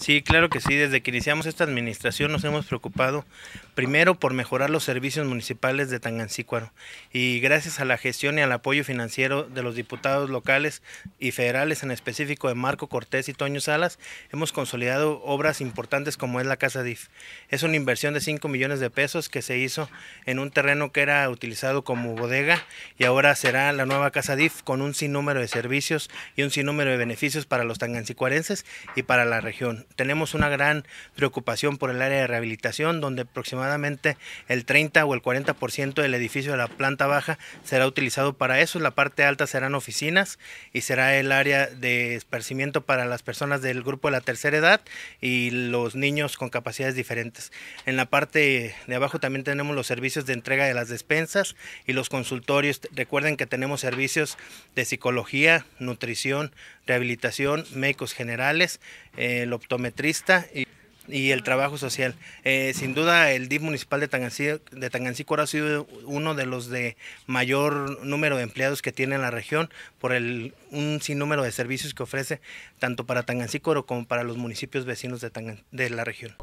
Sí, claro que sí. Desde que iniciamos esta administración nos hemos preocupado primero por mejorar los servicios municipales de Tangancicuaro. y gracias a la gestión y al apoyo financiero de los diputados locales y federales, en específico de Marco Cortés y Toño Salas, hemos consolidado obras importantes como es la Casa DIF. Es una inversión de 5 millones de pesos que se hizo en un terreno que era utilizado como bodega y ahora será la nueva Casa DIF con un sinnúmero de servicios y un sinnúmero de beneficios para los tangancicuarenses y para la región tenemos una gran preocupación por el área de rehabilitación, donde aproximadamente el 30 o el 40% del edificio de la planta baja será utilizado para eso, la parte alta serán oficinas y será el área de esparcimiento para las personas del grupo de la tercera edad y los niños con capacidades diferentes. En la parte de abajo también tenemos los servicios de entrega de las despensas y los consultorios. Recuerden que tenemos servicios de psicología, nutrición, rehabilitación, médicos generales, eh, el optometrista y el trabajo social. Eh, sin duda, el DIF municipal de Tangancícuaro, de ha sido uno de los de mayor número de empleados que tiene en la región por un sinnúmero de servicios que ofrece tanto para Tangancico como para los municipios vecinos de la región.